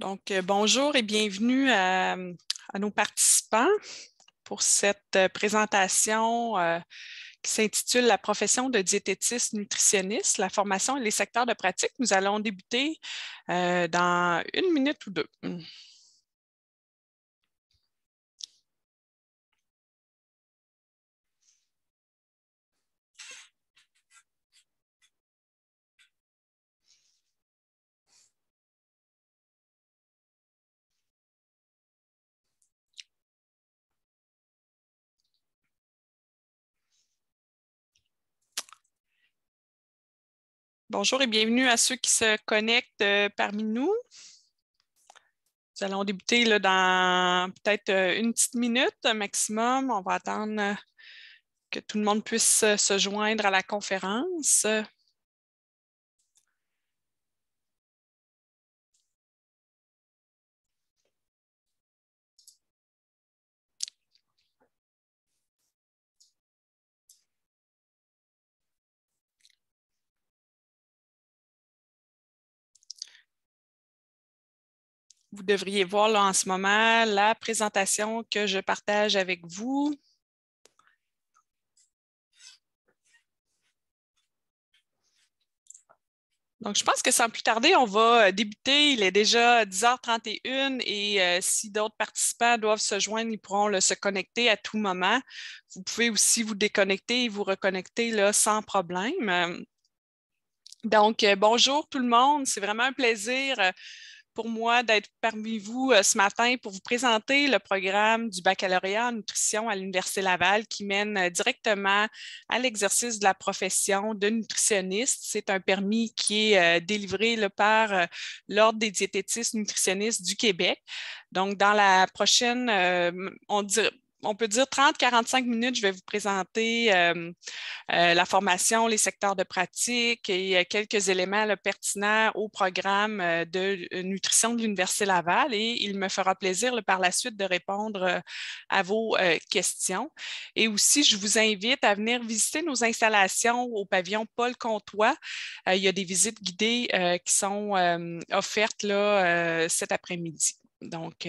Donc, euh, bonjour et bienvenue à, nos participants pour cette euh, présentation euh, qui s'intitule La profession de diététiste nutritionniste, la formation et les secteurs de pratique. Nous allons débuter dans une minute ou deux. Bonjour et bienvenue à ceux qui se connectent euh, parmi nous. Nous allons débuter dans peut-être euh, une petite minute maximum. On va attendre que tout le monde puisse euh, se joindre à la conférence. vous devriez voir en ce moment la présentation que je partage avec vous. Donc, je pense que sans plus tarder, on va euh, débuter. Il est déjà 10h31 et euh, si d'autres participants doivent se joindre, ils pourront se connecter à tout moment. Vous pouvez aussi vous déconnecter et vous reconnecter sans problème. Euh, donc, bonjour tout le monde. C'est vraiment un plaisir pour moi d'être parmi vous euh, ce matin pour vous présenter le programme du baccalauréat en nutrition à l'Université Laval qui mène euh, directement à l'exercice de la profession de nutritionniste. C'est un permis qui est euh, délivré par l'Ordre des diététistes nutritionnistes du Québec. Donc, dans la prochaine, on dirait on peut dire 30-45 minutes, je vais vous présenter euh, euh, la formation, les secteurs de pratique et euh, quelques éléments pertinents au programme de nutrition de l'Université Laval. Et il me fera plaisir par la suite de répondre à vos questions. Et aussi, je vous invite à venir visiter nos installations au pavillon Paul Comtois. il y a des visites guidées qui sont offertes là, cet après-midi. Donc,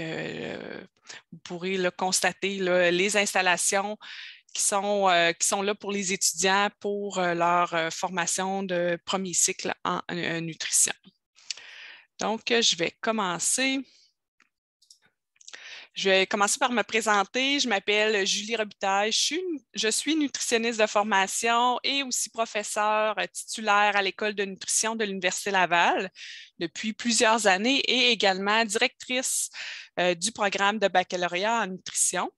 vous pourrez le constater, les installations euh, qui sont, là pour les étudiants pour euh, leur euh, formation de premier cycle en nutrition. Donc, je vais commencer. Je vais commencer par me présenter. Je m'appelle Julie Robitaille. Je suis, nutritionniste de formation et aussi professeure titulaire à l'École de nutrition de l'Université Laval depuis plusieurs années et également directrice euh, du programme de baccalauréat en nutrition.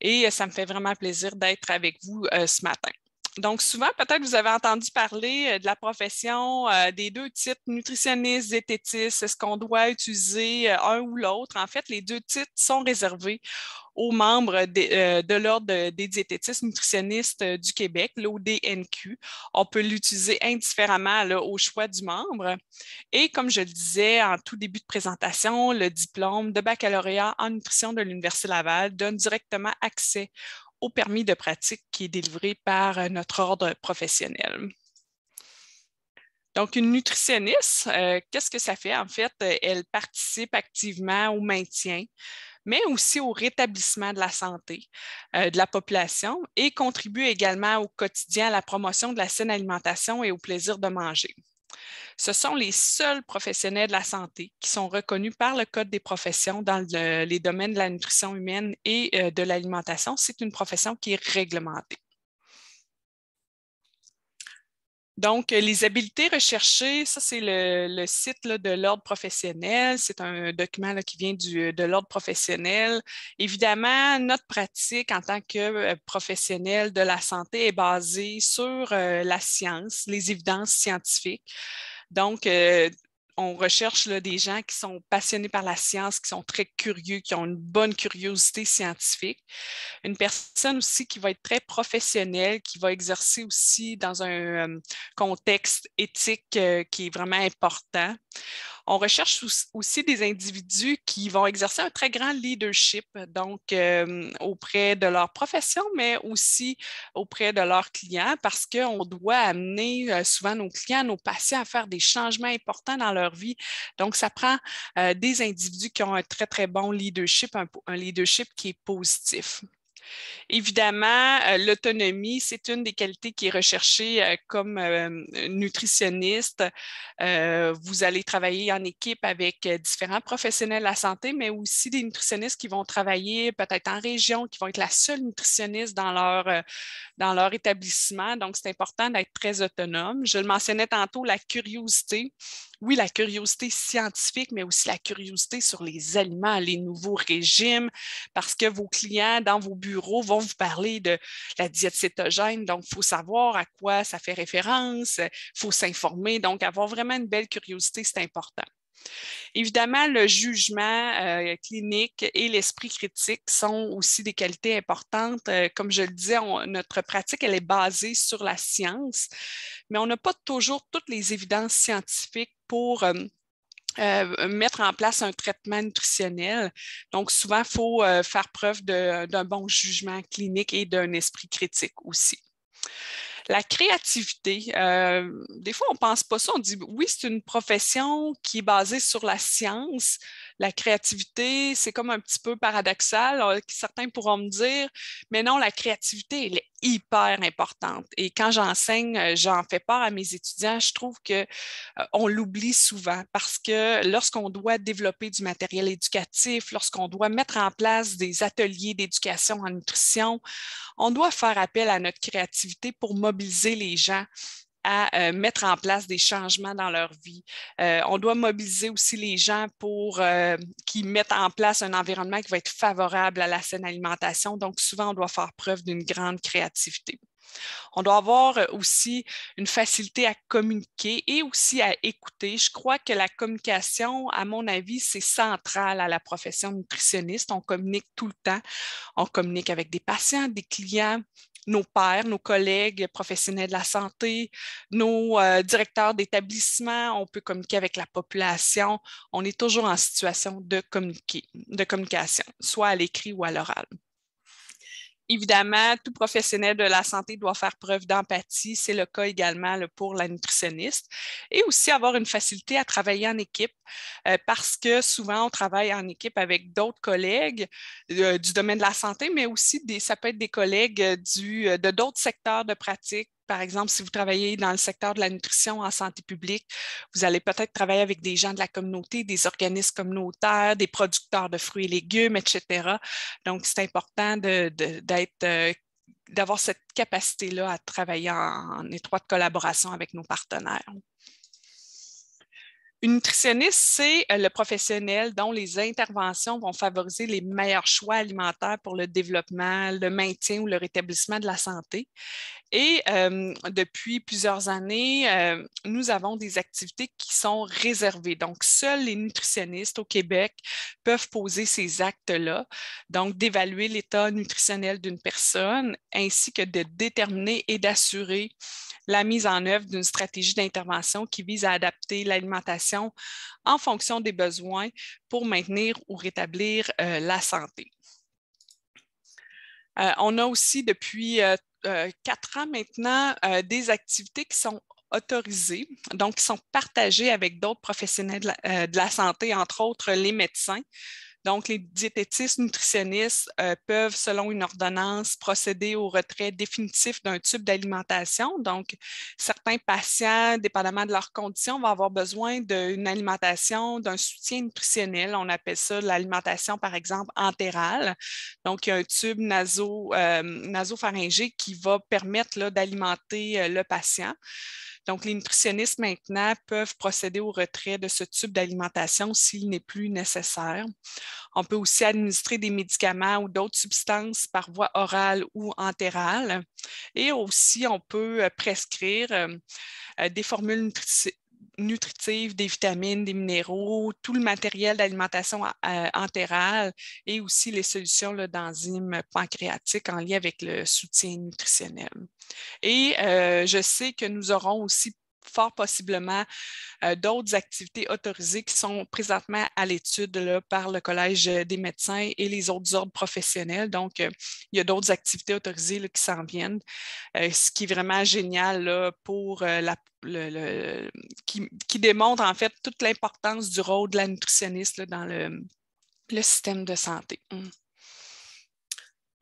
Et euh, ça me fait vraiment plaisir d'être avec vous euh, ce matin. Donc, souvent, peut-être que vous avez entendu parler euh, de la profession euh, des deux titres, nutritionniste, zététiste. Est-ce qu'on doit utiliser euh, un ou l'autre? En fait, les deux titres sont réservés aux membres de, l'Ordre des diététistes nutritionnistes du Québec, l'ODNQ. On peut l'utiliser indifféremment au choix du membre. Et comme je le disais en tout début de présentation, le diplôme de baccalauréat en nutrition de l'Université Laval donne directement accès au permis de pratique qui est délivré par euh, notre ordre professionnel. Donc, une nutritionniste, euh, qu'est-ce que ça fait? En fait, euh, elle participe activement au maintien, mais aussi au rétablissement de la santé de la population et contribue également au quotidien à la promotion de la saine alimentation et au plaisir de manger. Ce sont les seuls professionnels de la santé qui sont reconnus par le Code des professions dans les domaines de la nutrition humaine et euh, de l'alimentation. C'est une profession qui est réglementée. Donc, euh, les habiletés recherchées, ça, c'est le, site de l'ordre professionnel. C'est un document qui vient du, euh, de l'ordre professionnel. Évidemment, notre pratique en tant que euh, professionnel de la santé est basée sur la science, les évidences scientifiques. Donc, on recherche des gens qui sont passionnés par la science, qui sont très curieux, qui ont une bonne curiosité scientifique. Une personne aussi qui va être très professionnelle, qui va exercer aussi dans un euh, contexte éthique euh, qui est vraiment important. On recherche aussi des individus qui vont exercer un très grand leadership, donc euh, auprès de leur profession, mais aussi auprès de leurs clients, parce qu'on doit amener euh, souvent nos clients, nos patients à faire des changements importants dans leur vie. Donc, ça prend euh, des individus qui ont un très, très bon leadership, un leadership qui est positif. Évidemment, euh, l'autonomie, c'est une des qualités qui est recherchée euh, comme euh, nutritionniste. vous allez travailler en équipe avec différents professionnels de la santé, mais aussi des nutritionnistes qui vont travailler peut-être en région, qui vont être la seule nutritionniste dans leur, dans leur établissement. Donc, c'est important d'être très autonome. Je le mentionnais tantôt, la curiosité oui, la curiosité scientifique, mais aussi la curiosité sur les aliments, les nouveaux régimes, parce que vos clients dans vos bureaux vont vous parler de la diète cétogène. Donc, il faut savoir à quoi ça fait référence, il faut s'informer. Donc, avoir vraiment une belle curiosité, c'est important. Évidemment, le jugement euh, clinique et l'esprit critique sont aussi des qualités importantes. Euh, comme je le disais, notre pratique, elle est basée sur la science, mais on n'a pas toujours toutes les évidences scientifiques pour... Euh, mettre en place un traitement nutritionnel. Donc, souvent, il faut faire preuve d'un bon jugement clinique et d'un esprit critique aussi. La créativité, euh, des fois, on pense pas ça. On dit, oui, c'est une profession qui est basée sur la science, la créativité, c'est comme un petit peu paradoxal. Euh, certains pourront me dire, mais non, la créativité, elle est hyper importante. Et quand j'enseigne, euh, j'en fais part à mes étudiants. Je trouve que euh, on l'oublie souvent parce que lorsqu'on doit développer du matériel éducatif, lorsqu'on doit mettre en place des ateliers d'éducation en nutrition, on doit faire appel à notre créativité pour mobiliser les gens à euh, mettre en place des changements dans leur vie. Euh, on doit mobiliser aussi les gens pour euh, qu'ils mettent en place un environnement qui va être favorable à la saine alimentation. Donc, souvent, on doit faire preuve d'une grande créativité. On doit avoir aussi une facilité à communiquer et aussi à écouter. Je crois que la communication, à mon avis, c'est central à la profession nutritionniste. On communique tout le temps. On communique avec des patients, des clients, nos pères, nos collègues professionnels de la santé, nos euh, directeurs d'établissement, on peut communiquer avec la population. On est toujours en situation de communiquer, de communication, soit à l'écrit ou à l'oral. Évidemment, tout professionnel de la santé doit faire preuve d'empathie. C'est le cas également pour la nutritionniste. Et aussi avoir une facilité à travailler en équipe euh, parce que souvent, on travaille en équipe avec d'autres collègues euh, du domaine de la santé, mais aussi des, ça peut être des collègues euh, de d'autres secteurs de pratique par exemple, si vous travaillez dans le secteur de la nutrition en santé publique, vous allez peut-être travailler avec des gens de la communauté, des organismes communautaires, des producteurs de fruits et légumes, etc. Donc, c'est important d'être euh, d'avoir cette capacité-là à travailler en, en étroite collaboration avec nos partenaires. Une nutritionniste, c'est euh, le professionnel dont les interventions vont favoriser les meilleurs choix alimentaires pour le développement, le maintien ou le rétablissement de la santé. Et depuis plusieurs années, nous avons des activités qui sont réservées. Donc, seuls les nutritionnistes au Québec peuvent poser ces actes-là. Donc, d'évaluer l'état nutritionnel d'une personne ainsi que de déterminer et d'assurer la mise en œuvre d'une stratégie d'intervention qui vise à adapter l'alimentation en fonction des besoins pour maintenir ou rétablir la santé. on a aussi depuis euh, quatre ans maintenant euh, des activités qui sont autorisées, donc qui sont partagées avec d'autres professionnels de la, euh, santé, entre autres les médecins. Donc, les diététistes nutritionnistes euh, peuvent, selon une ordonnance, procéder au retrait définitif d'un tube d'alimentation. Donc, certains patients, dépendamment de leur condition, vont avoir besoin d'une alimentation, d'un soutien nutritionnel. On appelle ça l'alimentation, par exemple, entérale. Donc, il y a un tube naso, euh, nasopharyngé qui va permettre d'alimenter euh, le patient. Donc, les nutritionnistes maintenant peuvent procéder au retrait de ce type d'alimentation s'il n'est plus nécessaire. On peut aussi administrer des médicaments ou d'autres substances par voie orale ou entérale. Et aussi, on peut euh, prescrire euh, euh, des formules nutritives, des vitamines, des minéraux, tout le matériel d'alimentation euh, entérale et aussi les solutions d'enzymes pancréatiques en lien avec le soutien nutritionnel. Et euh, je sais que nous aurons aussi fort possiblement euh, d'autres activités autorisées qui sont présentement à l'étude par le Collège des médecins et les autres ordres professionnels. Donc, euh, il y a d'autres activités autorisées qui s'en viennent, euh, ce qui est vraiment génial pour qui, démontre en fait toute l'importance du rôle de la nutritionniste dans le, système de santé. Mmh.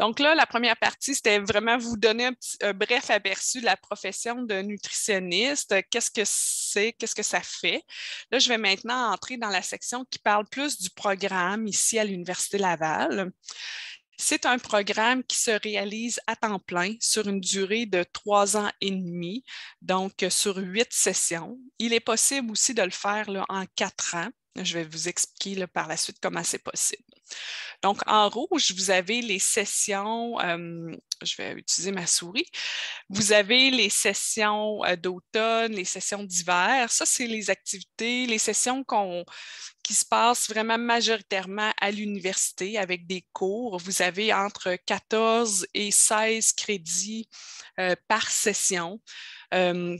Donc là, la première partie, c'était vraiment vous donner un, bref aperçu de la profession de nutritionniste. Qu'est-ce que c'est? Qu'est-ce que ça fait? Là, je vais maintenant entrer dans la section qui parle plus du programme ici à l'Université Laval. C'est un programme qui se réalise à temps plein sur une durée de trois ans et demi, donc euh, sur huit sessions. Il est possible aussi de le faire en quatre ans. Je vais vous expliquer par la suite comment c'est possible. Donc, en rouge, vous avez les sessions, euh, je vais utiliser ma souris, vous avez les sessions euh, d'automne, les sessions d'hiver. Ça, c'est les activités, les sessions qui se passent vraiment majoritairement à l'université avec des cours. Vous avez entre 14 et 16 crédits euh, par session,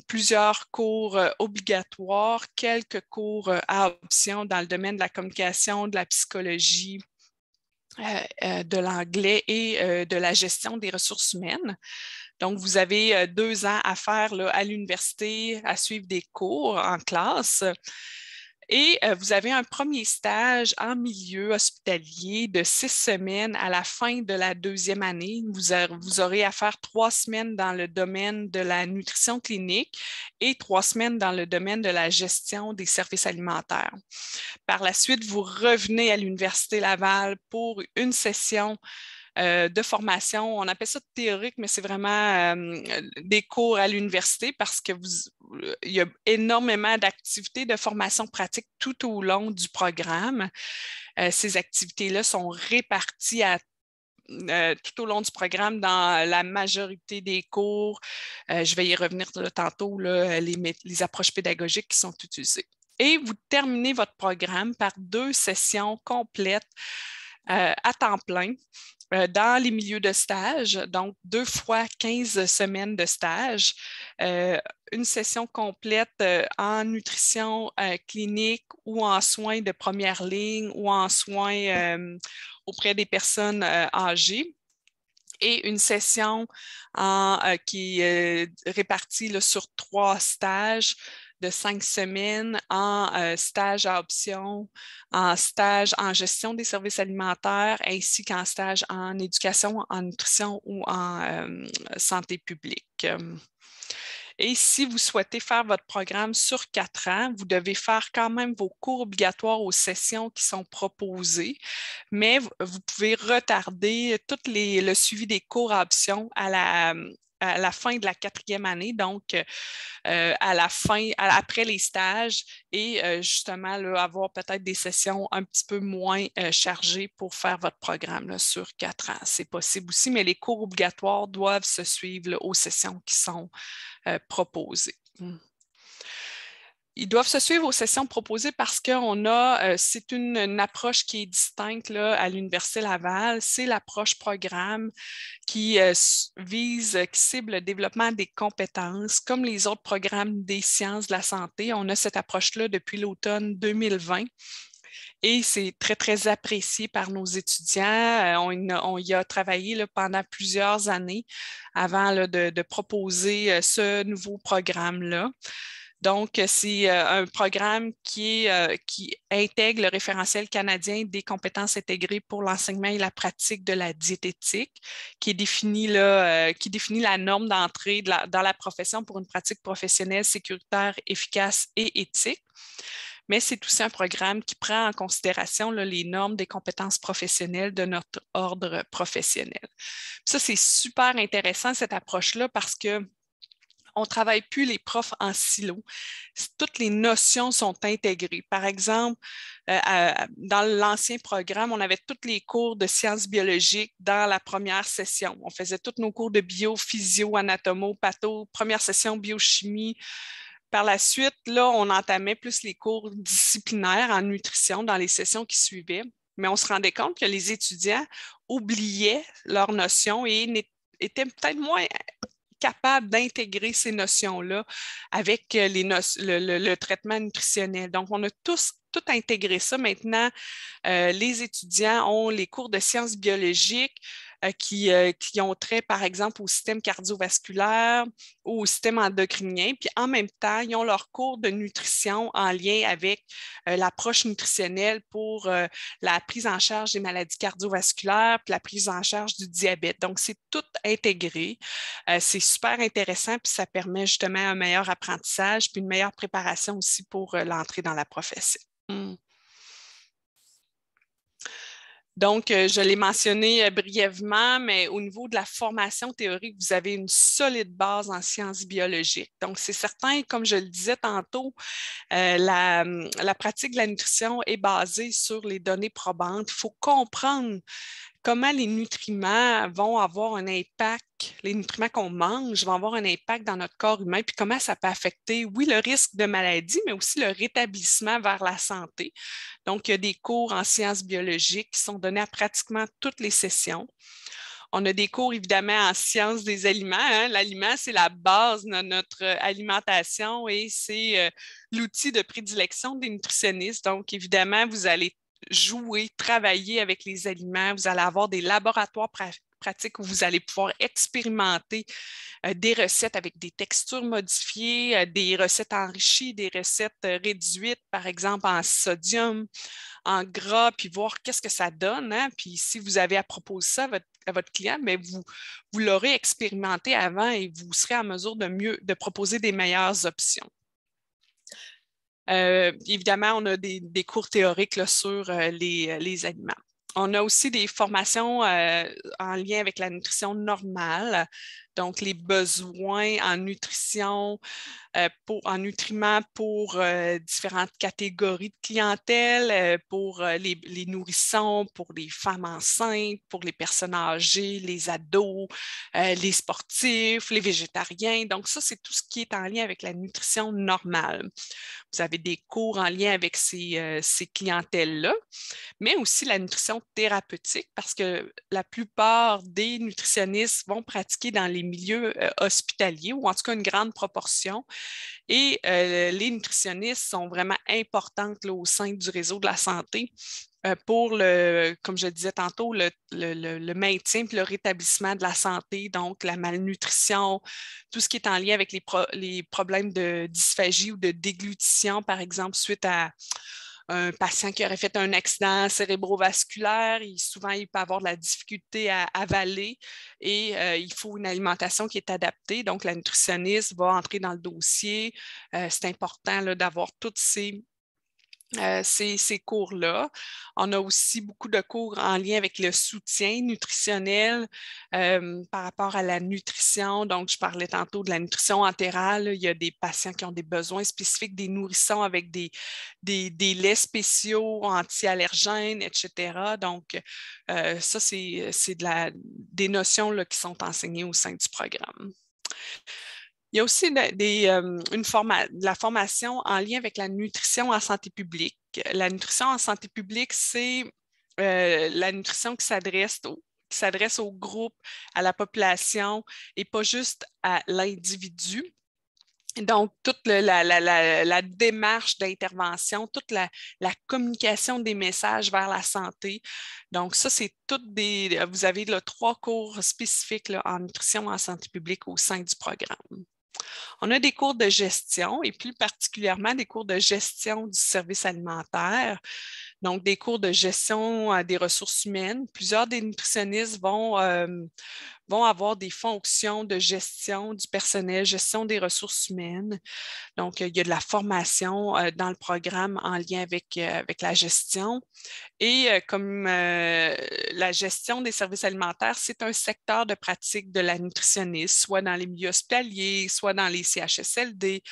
plusieurs cours obligatoires, quelques cours à option dans le domaine de la communication, de la psychologie, euh, euh, de l'anglais et euh, de la gestion des ressources humaines. Donc, vous avez deux ans à faire à l'université, à suivre des cours en classe. Et euh, vous avez un premier stage en milieu hospitalier de six semaines à la fin de la deuxième année. Vous, vous, aurez à faire trois semaines dans le domaine de la nutrition clinique et trois semaines dans le domaine de la gestion des services alimentaires. Par la suite, vous revenez à l'Université Laval pour une session euh, de formation. On appelle ça théorique, mais c'est vraiment euh, des cours à l'université parce que vous, il y a énormément d'activités de formation pratique tout au long du programme. Euh, ces activités-là sont réparties tout au long du programme dans la majorité des cours. je vais y revenir tantôt, les, approches pédagogiques qui sont utilisées. Et vous terminez votre programme par deux sessions complètes à temps plein euh, dans les milieux de stage, donc deux fois 15 semaines de stage, euh, une session complète euh, en nutrition clinique ou en soins de première ligne ou en soins auprès des personnes âgées et une session qui est répartie sur trois stages de cinq semaines en euh, stage à option, en stage en gestion des services alimentaires, ainsi qu'en stage en éducation, en nutrition ou en euh, santé publique. Et si vous souhaitez faire votre programme sur quatre ans, vous devez faire quand même vos cours obligatoires aux sessions qui sont proposées, mais vous pouvez retarder tout le suivi des cours à option à la, à la fin de la quatrième année, donc euh, à la fin, après les stages et euh, justement avoir peut-être des sessions un petit peu moins euh, chargées pour faire votre programme sur quatre ans. C'est possible aussi, mais les cours obligatoires doivent se suivre aux sessions qui sont proposées. Mmh. Ils doivent se suivre aux sessions proposées parce qu'on a, euh, c'est une, approche qui est distincte à l'Université Laval. C'est l'approche programme qui euh, vise, qui cible le développement des compétences. Comme les autres programmes des sciences de la santé, on a cette approche-là depuis l'automne 2020 et c'est très, très apprécié par nos étudiants. Euh, on, y a travaillé pendant plusieurs années avant de, proposer ce nouveau programme-là. Donc, c'est euh, un programme euh, qui, intègre le référentiel canadien des compétences intégrées pour l'enseignement et la pratique de la diététique, qui, euh, définit la norme d'entrée dans la profession pour une pratique professionnelle sécuritaire, efficace et éthique mais c'est aussi un programme qui prend en considération les normes des compétences professionnelles de notre ordre professionnel. Ça, c'est super intéressant, cette approche-là, parce que on ne travaille plus les profs en silo. Toutes les notions sont intégrées. Par exemple, euh, dans l'ancien programme, on avait tous les cours de sciences biologiques dans la première session. On faisait tous nos cours de bio, physio, anatomo, patho, première session biochimie. Par la suite, là, on entamait plus les cours disciplinaires en nutrition dans les sessions qui suivaient. Mais on se rendait compte que les étudiants oubliaient leurs notions et étaient peut-être moins capable d'intégrer ces notions-là avec euh, le, traitement nutritionnel. Donc, on a tous tout intégré ça. Maintenant, euh, les étudiants ont les cours de sciences biologiques, euh, euh, qui, ont trait, par exemple, au système cardiovasculaire ou au système endocrinien. Puis en même temps, ils ont leur cours de nutrition en lien avec euh, l'approche nutritionnelle pour la prise en charge des maladies cardiovasculaires, puis la prise en charge du diabète. Donc, c'est tout intégré. c'est super intéressant, puis ça permet justement un meilleur apprentissage, puis une meilleure préparation aussi pour l'entrée dans la profession. Hmm. Donc, euh, je l'ai mentionné euh, brièvement, mais au niveau de la formation théorique, vous avez une solide base en sciences biologiques. Donc, c'est certain, comme je le disais tantôt, euh, hum, la, pratique de la nutrition est basée sur les données probantes. Il faut comprendre comment les nutriments vont avoir un impact, les nutriments qu'on mange vont avoir un impact dans notre corps humain, puis comment ça peut affecter, oui, le risque de maladie, mais aussi le rétablissement vers la santé. Donc, il y a des cours en sciences biologiques qui sont donnés à pratiquement toutes les sessions. On a des cours évidemment en sciences des aliments. Hein. L'aliment, c'est la base de notre alimentation et c'est euh, l'outil de prédilection des nutritionnistes. Donc, évidemment, vous allez jouer, travailler avec les aliments. Vous allez avoir des laboratoires pratiques où vous allez pouvoir expérimenter euh, des recettes avec des textures modifiées, euh, des recettes enrichies, des recettes euh, réduites, par exemple en sodium, en gras, puis voir qu'est-ce que ça donne. Hein. Puis si vous avez à proposer ça à votre, client, mais vous, vous l'aurez expérimenté avant et vous serez en mesure de mieux, de proposer des meilleures options. Euh, évidemment, on a des, cours théoriques sur euh, les, euh, les, aliments. On a aussi des formations en lien avec la nutrition normale, donc, les besoins en nutrition, euh, en nutriments pour euh, différentes catégories de clientèle, euh, pour les, nourrissons, pour les femmes enceintes, pour les personnes âgées, les ados, les sportifs, les végétariens. Donc, ça, c'est tout ce qui est en lien avec la nutrition normale. Vous avez des cours en lien avec ces, ces clientèles-là, mais aussi la nutrition thérapeutique, parce que la plupart des nutritionnistes vont pratiquer dans les milieux euh, hospitaliers, ou en tout cas une grande proportion. Et euh, les nutritionnistes sont vraiment importantes au sein du réseau de la santé euh, pour le, comme je disais tantôt, le, le, le maintien et le rétablissement de la santé, donc la malnutrition, tout ce qui est en lien avec les, les problèmes de dysphagie ou de déglutition, par exemple, suite à un patient qui aurait fait un accident cérébrovasculaire, il, souvent il peut avoir de la difficulté à avaler et euh, il faut une alimentation qui est adaptée. Donc, la nutritionniste va entrer dans le dossier. Euh, c'est important d'avoir toutes ces euh, ces, cours-là. On a aussi beaucoup de cours en lien avec le soutien nutritionnel euh, par rapport à la nutrition. Donc, je parlais tantôt de la nutrition entérale. Il y a des patients qui ont des besoins spécifiques, des nourrissons avec des, des, laits spéciaux, anti-allergènes, etc. Donc, euh, ça, c'est de des notions qui sont enseignées au sein du programme. Il y a aussi euh, la formation en lien avec la nutrition en santé publique. La nutrition en santé publique, c'est euh, la nutrition qui s'adresse au groupe, à la population et pas juste à l'individu. Donc, toute la, démarche d'intervention, toute la, communication des messages vers la santé. Donc, ça, c'est toutes des. Vous avez trois cours spécifiques en nutrition en santé publique au sein du programme. On a des cours de gestion et plus particulièrement des cours de gestion du service alimentaire, donc des cours de gestion euh, des ressources humaines. Plusieurs des nutritionnistes vont, euh, vont avoir des fonctions de gestion du personnel, gestion des ressources humaines. Donc, il y a de la formation euh, dans le programme en lien avec, euh, avec la gestion. Et euh, comme la gestion des services alimentaires, c'est un secteur de pratique de la nutritionniste, soit dans les milieux hospitaliers, soit dans les CHSLD.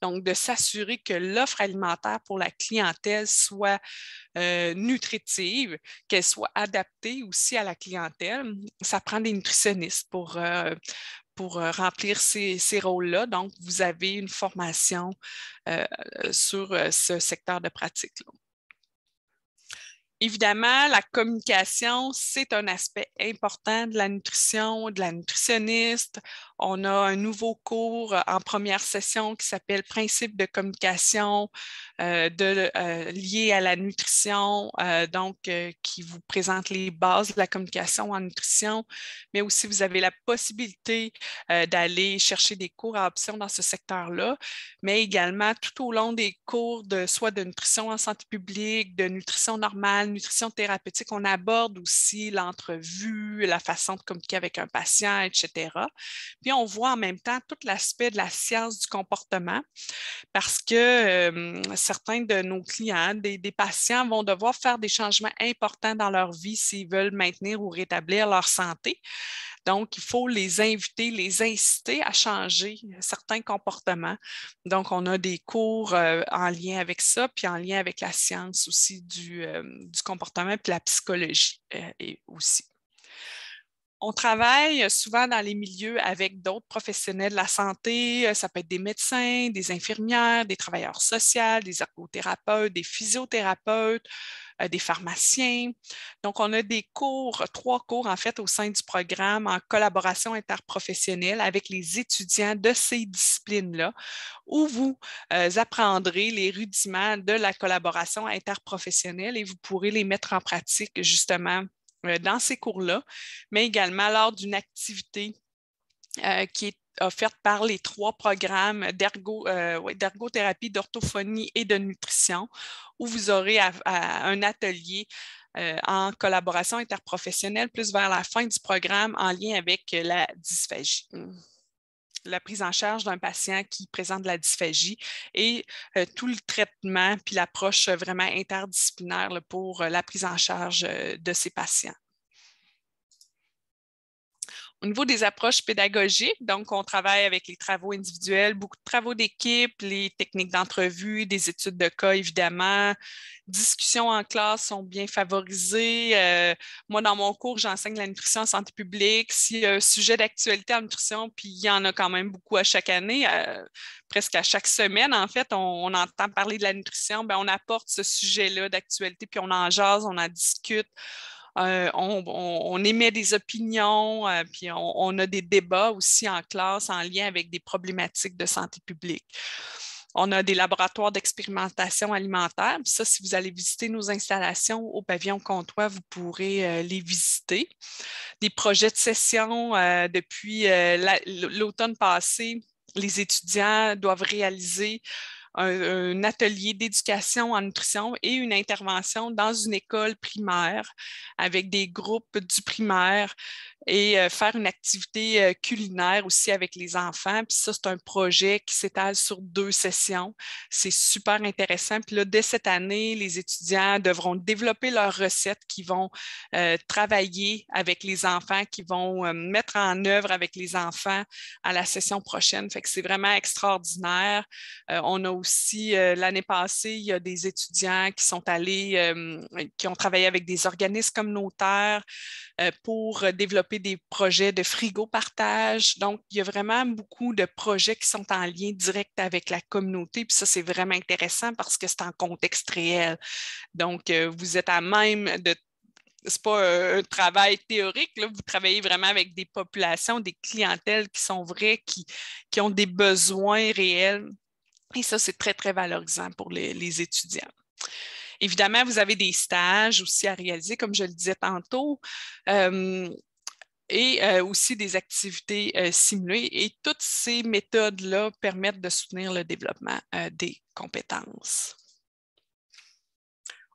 Donc, de s'assurer que l'offre alimentaire pour la clientèle soit nutritive, qu'elle soit adaptée aussi à la clientèle. Ça prend des nutritionnistes pour, euh, euh, remplir ces, rôles-là. Donc, vous avez une formation euh, sur ce secteur de pratique-là. Évidemment, la communication, c'est un aspect important de la nutrition, de la nutritionniste. On a un nouveau cours euh, en première session qui s'appelle Principes de communication euh, euh, liés à la nutrition, donc qui vous présente les bases de la communication en nutrition, mais aussi vous avez la possibilité d'aller chercher des cours à option dans ce secteur-là, mais également tout au long des cours de soit de nutrition en santé publique, de nutrition normale, nutrition thérapeutique, on aborde aussi l'entrevue, la façon de communiquer avec un patient, etc on voit en même temps tout l'aspect de la science du comportement parce que euh, certains de nos clients, des, patients vont devoir faire des changements importants dans leur vie s'ils veulent maintenir ou rétablir leur santé. Donc, il faut les inviter, les inciter à changer certains comportements. Donc, on a des cours euh, en lien avec ça, puis en lien avec la science aussi du, euh, du comportement, puis la psychologie aussi on travaille souvent dans les milieux avec d'autres professionnels de la santé. Euh, ça peut être des médecins, des infirmières, des travailleurs sociaux, des ergothérapeutes, des physiothérapeutes, euh, des pharmaciens. Donc, on a des cours, trois cours en fait au sein du programme en collaboration interprofessionnelle avec les étudiants de ces disciplines-là, où vous euh, apprendrez les rudiments de la collaboration interprofessionnelle et vous pourrez les mettre en pratique justement euh, dans ces cours-là, mais également lors d'une activité euh, qui est offerte par les trois programmes euh, d'ergothérapie, d'orthophonie et de nutrition, où vous aurez un atelier en collaboration interprofessionnelle plus vers la fin du programme en lien avec la dysphagie la prise en charge d'un patient qui présente de la dysphagie et euh, tout le traitement puis l'approche euh, vraiment interdisciplinaire pour euh, la prise en charge de ces patients. Au niveau des approches pédagogiques, donc on travaille avec les travaux individuels, beaucoup de travaux d'équipe, les techniques d'entrevue, des études de cas évidemment, discussions en classe sont bien favorisées. Euh, moi, dans mon cours, j'enseigne la nutrition en santé publique. S'il y a un sujet d'actualité en nutrition, puis il y en a quand même beaucoup à chaque année, euh, presque à chaque semaine, en fait, on, entend parler de la nutrition, ben, on apporte ce sujet-là d'actualité, puis on en jase, on en discute euh, on, émet des opinions, euh, puis on, a des débats aussi en classe en lien avec des problématiques de santé publique. On a des laboratoires d'expérimentation alimentaire. ça, si vous allez visiter nos installations au pavillon Comtois, vous pourrez euh, les visiter. Des projets de session depuis l'automne passé, les étudiants doivent réaliser un, atelier d'éducation en nutrition et une intervention dans une école primaire avec des groupes du primaire et euh, faire une activité euh, culinaire aussi avec les enfants. Puis ça, c'est un projet qui s'étale sur deux sessions. C'est super intéressant. Puis là, dès cette année, les étudiants devront développer leurs recettes qui vont euh, travailler avec les enfants, qui vont mettre en œuvre avec les enfants à la session prochaine. Fait que c'est vraiment extraordinaire. on a aussi, l'année passée, il y a des étudiants qui sont allés, qui ont travaillé avec des organismes communautaires pour développer des projets de frigo partage. Donc, il y a vraiment beaucoup de projets qui sont en lien direct avec la communauté. Puis ça, c'est vraiment intéressant parce que c'est en contexte réel. Donc, euh, vous êtes à même de Ce n'est pas euh, un travail théorique, vous travaillez vraiment avec des populations, des clientèles qui sont vraies, qui, qui ont des besoins réels. Et ça, c'est très, très valorisant pour les, étudiants. Évidemment, vous avez des stages aussi à réaliser, comme je le disais tantôt. Euh, et euh, aussi des activités euh, simulées. Et toutes ces méthodes-là permettent de soutenir le développement euh, des compétences.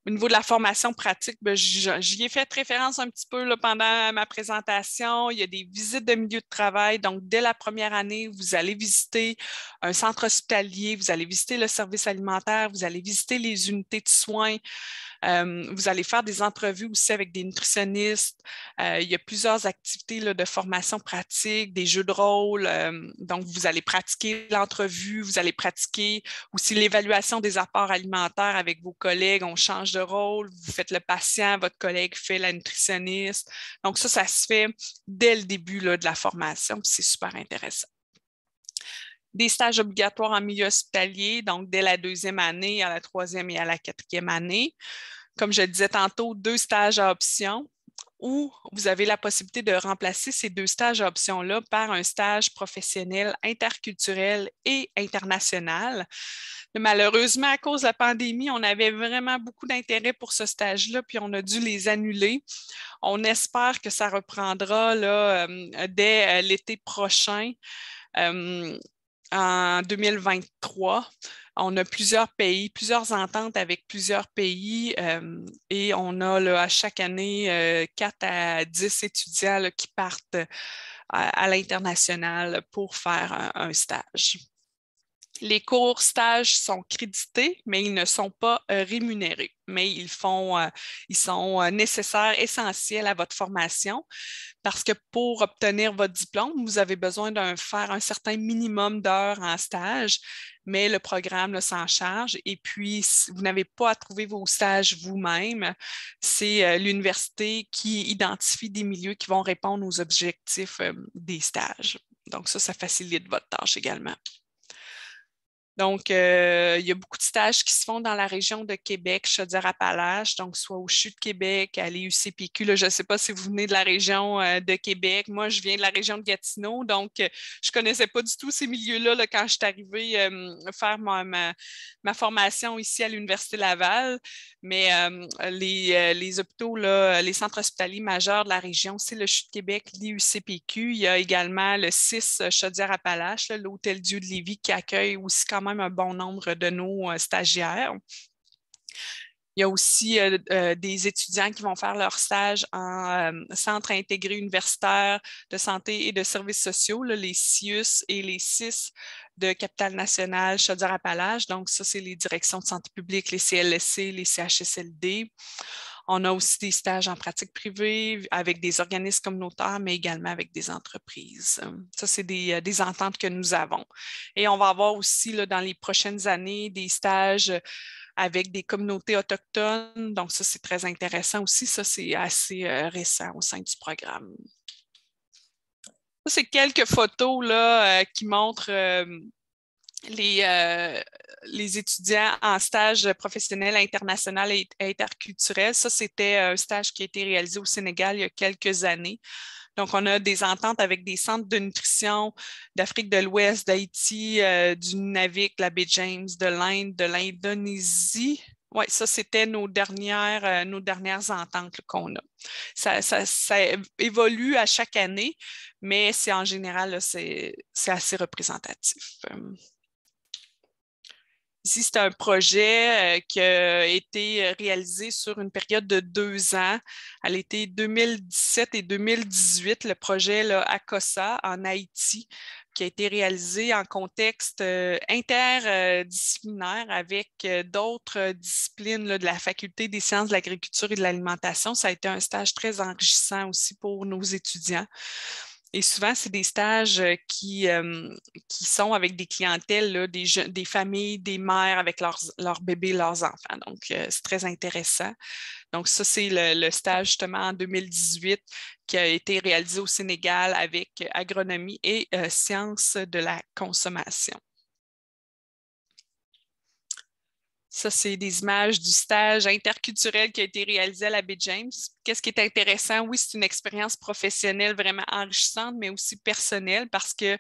Au niveau de la formation pratique, ben, j'y ai fait référence un petit peu pendant ma présentation. Il y a des visites de milieu de travail. Donc, dès la première année, vous allez visiter un centre hospitalier, vous allez visiter le service alimentaire, vous allez visiter les unités de soins. Euh, vous allez faire des entrevues aussi avec des nutritionnistes. Euh, il y a plusieurs activités de formation pratique, des jeux de rôle. Euh, donc, vous allez pratiquer l'entrevue, vous allez pratiquer aussi l'évaluation des apports alimentaires avec vos collègues. On change de rôle, vous faites le patient, votre collègue fait la nutritionniste. Donc, ça, ça se fait dès le début de la formation. C'est super intéressant des stages obligatoires en milieu hospitalier, donc dès la deuxième année, à la troisième et à la quatrième année. Comme je disais tantôt, deux stages à option où vous avez la possibilité de remplacer ces deux stages à option-là par un stage professionnel interculturel et international. Malheureusement, à cause de la pandémie, on avait vraiment beaucoup d'intérêt pour ce stage-là, puis on a dû les annuler. On espère que ça reprendra là, euh, dès euh, l'été prochain. Euh, en 2023. On a plusieurs pays, plusieurs ententes avec plusieurs pays euh, et on a à chaque année 4 euh, à 10 étudiants qui partent euh, à, l'international pour faire un stage. Les cours stages sont crédités, mais ils ne sont pas euh, rémunérés. Mais ils, euh, sont euh, nécessaires, essentiels à votre formation parce que pour obtenir votre diplôme, vous avez besoin de faire un certain minimum d'heures en stage, mais le programme s'en charge. Et puis, vous n'avez pas à trouver vos stages vous-même, c'est l'université qui identifie des milieux qui vont répondre aux objectifs des stages. Donc, ça, ça facilite votre tâche également. Donc, euh, il y a beaucoup de stages qui se font dans la région de Québec, Chaudière-Appalaches, donc soit au CHU de Québec, à l'IUCPQ. je ne sais pas si vous venez de la région euh, de Québec. Moi, je viens de la région de Gatineau, donc euh, je ne connaissais pas du tout ces milieux-là quand je suis arrivée faire ma, formation ici à l'Université Laval. Mais les, hôpitaux, les centres hospitaliers majeurs de la région, c'est le CHU de Québec, l'IUCPQ. Il y a également le 6 Chaudière-Appalaches, l'Hôtel Dieu de Lévis qui accueille aussi quand même un bon nombre de nos euh, stagiaires. Il y a aussi euh, euh, des étudiants qui vont faire leur stage en centre intégré universitaire de santé et de services sociaux, les CIUS et les CIS de Capitale Nationale Chaudière-Appalaches. Donc, ça, c'est les directions de santé publique, les CLSC, les CHSLD. On a aussi des stages en pratique privée avec des organismes communautaires, mais également avec des entreprises. Ça, c'est des, euh, ententes que nous avons. Et on va avoir aussi dans les prochaines années des stages euh, avec des communautés autochtones. Donc, ça, c'est très intéressant aussi. Ça, c'est assez euh, récent au sein du programme. Ça, c'est quelques photos là, qui montrent euh, les, étudiants en stage professionnel international et interculturel. Ça, c'était un stage qui a été réalisé au Sénégal il y a quelques années. Donc, on a des ententes avec des centres de nutrition d'Afrique de l'Ouest, d'Haïti, euh, du Nunavik, la baie James, de l'Inde, de l'Indonésie. Oui, ça, c'était nos dernières, euh, nos dernières ententes qu'on a. Ça, ça, évolue à chaque année, mais c'est en général, c'est assez représentatif. Ici, c'est un projet euh, qui a été euh, réalisé sur une période de deux ans, à l'été 2017 et 2018, le projet là, ACOSA en Haïti, qui a été réalisé en contexte euh, interdisciplinaire avec d'autres disciplines de la Faculté des sciences de l'agriculture et de l'alimentation. Ça a été un stage très enrichissant aussi pour nos étudiants. Et souvent, c'est des stages euh, euh, qui, sont avec des clientèles, des, familles, des mères avec leurs, leurs bébés, leurs enfants. Donc, euh, c'est très intéressant. Donc, ça, c'est le, stage justement en 2018 qui a été réalisé au Sénégal avec agronomie et sciences de la consommation. Ça, c'est des images du stage interculturel qui a été réalisé à la baie James. Qu'est-ce qui est intéressant? Oui, c'est une expérience professionnelle vraiment enrichissante, mais aussi personnelle parce que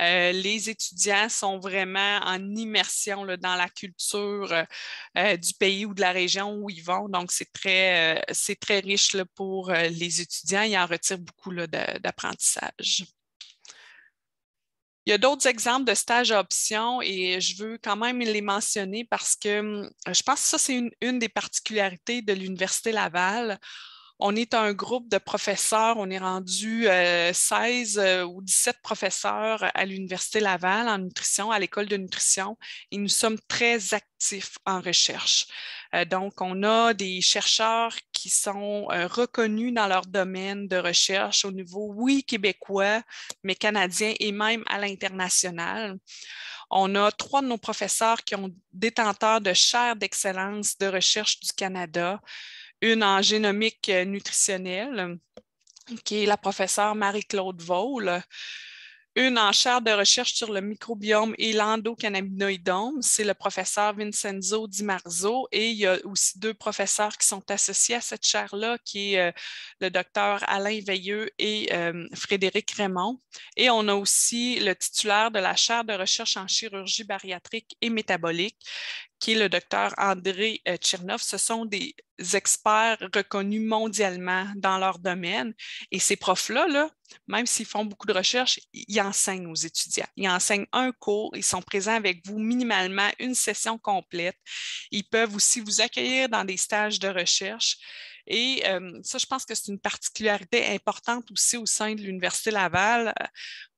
euh, les étudiants sont vraiment en immersion dans la culture euh, euh, du pays ou de la région où ils vont. Donc, c'est très, riche pour les étudiants. Ils en retirent beaucoup d'apprentissage. Il y a d'autres exemples de stages à option et je veux quand même les mentionner parce que hum, je pense que ça, c'est une des particularités de l'Université Laval. On est un groupe de professeurs, on est rendu 16 euh, euh, ou 17 professeurs à l'Université Laval en nutrition, à l'école de nutrition, et nous sommes très actifs en recherche. Euh, donc, on a des chercheurs qui sont reconnus dans leur domaine de recherche au niveau, oui, québécois, mais canadien et même à l'international. On a trois de nos professeurs qui ont détenteurs de chaires d'excellence de recherche du Canada une en génomique euh, nutritionnelle, qui est la professeure Marie-Claude Vaule, une en chaire de recherche sur le microbiome et l'endocannabinoïdome, c'est le professeur Vincenzo Di Marzo, et il y a aussi deux professeurs qui sont associés à cette chaire-là, qui est euh, le docteur Alain Veilleux et euh, Frédéric Raymond. Et on a aussi le titulaire de la chaire de recherche en chirurgie bariatrique et métabolique, qui est le docteur André euh, Tchernoff, ce sont des experts reconnus mondialement dans leur domaine. Et ces profs-là, là, même s'ils font beaucoup de recherches, ils enseignent aux étudiants. Ils enseignent un cours, ils sont présents avec vous minimalement une session complète. Ils peuvent aussi vous accueillir dans des stages de recherche. Et euh, ça, je pense que c'est une particularité importante aussi au sein de l'Université Laval, euh,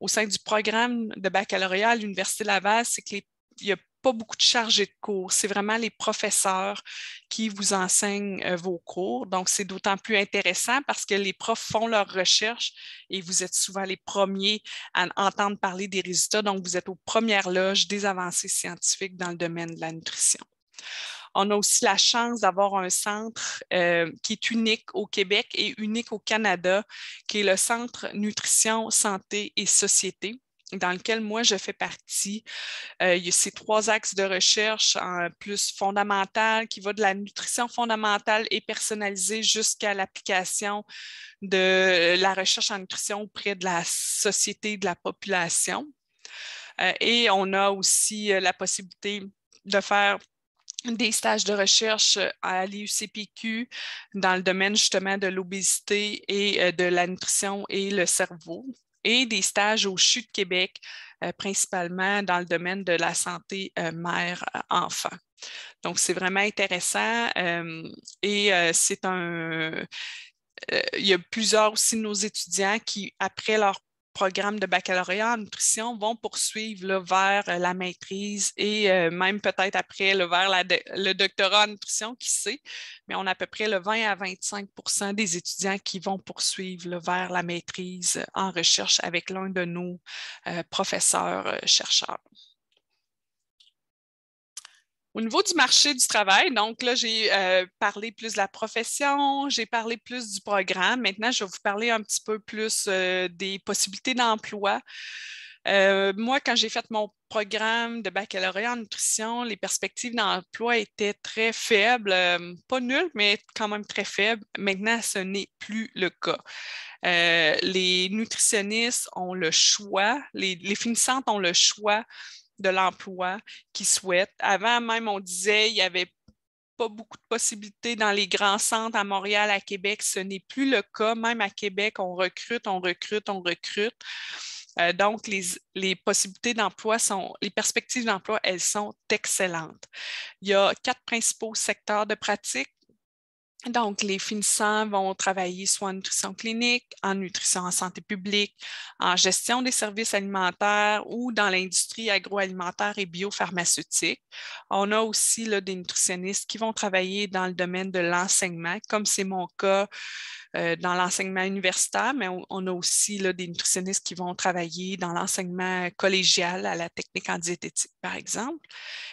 au sein du programme de baccalauréat à l'Université Laval, c'est qu'il y a pas beaucoup de chargés de cours. C'est vraiment les professeurs qui vous enseignent euh, vos cours. Donc, c'est d'autant plus intéressant parce que les profs font leurs recherches et vous êtes souvent les premiers à entendre parler des résultats. Donc, vous êtes aux premières loges des avancées scientifiques dans le domaine de la nutrition. On a aussi la chance d'avoir un centre euh, qui est unique au Québec et unique au Canada, qui est le Centre Nutrition, Santé et Société dans lequel moi je fais partie. Euh, il y a ces trois axes de recherche en plus fondamental qui va de la nutrition fondamentale et personnalisée jusqu'à l'application de la recherche en nutrition auprès de la société, de la population. Euh, et on a aussi euh, la possibilité de faire des stages de recherche à l'IUCPQ dans le domaine justement de l'obésité et de la nutrition et le cerveau et des stages au CHU de Québec, euh, principalement dans le domaine de la santé euh, mère-enfant. Donc, c'est vraiment intéressant euh, et c'est un il y a plusieurs aussi de nos étudiants qui, après leur programmes de baccalauréat en nutrition vont poursuivre vers euh, la maîtrise et euh, même peut-être après vers le doctorat en nutrition, qui sait, mais on a à peu près le 20 à 25 des étudiants qui vont poursuivre vers la maîtrise en recherche avec l'un de nos euh, professeurs-chercheurs. Au niveau du marché du travail, donc là, j'ai euh, parlé plus de la profession, j'ai parlé plus du programme. Maintenant, je vais vous parler un petit peu plus euh, des possibilités d'emploi. Euh, moi, quand j'ai fait mon programme de baccalauréat en nutrition, les perspectives d'emploi étaient très faibles, pas nulles, mais quand même très faibles. Maintenant, ce n'est plus le cas. les nutritionnistes ont le choix, les, les, finissantes ont le choix de l'emploi qui souhaitent. Avant même, on disait il n'y avait pas beaucoup de possibilités dans les grands centres à Montréal, à Québec. Ce n'est plus le cas. Même à Québec, on recrute, on recrute, on recrute. Euh, donc, les, les possibilités d'emploi sont, les perspectives d'emploi, elles sont excellentes. Il y a quatre principaux secteurs de pratique donc, les finissants vont travailler soit en nutrition clinique, en nutrition en santé publique, en gestion des services alimentaires ou dans l'industrie agroalimentaire et biopharmaceutique. On a aussi des nutritionnistes qui vont travailler dans le domaine de l'enseignement, comme c'est mon cas euh, dans l'enseignement universitaire, mais on, a aussi des nutritionnistes qui vont travailler dans l'enseignement collégial à la technique en diététique, par exemple.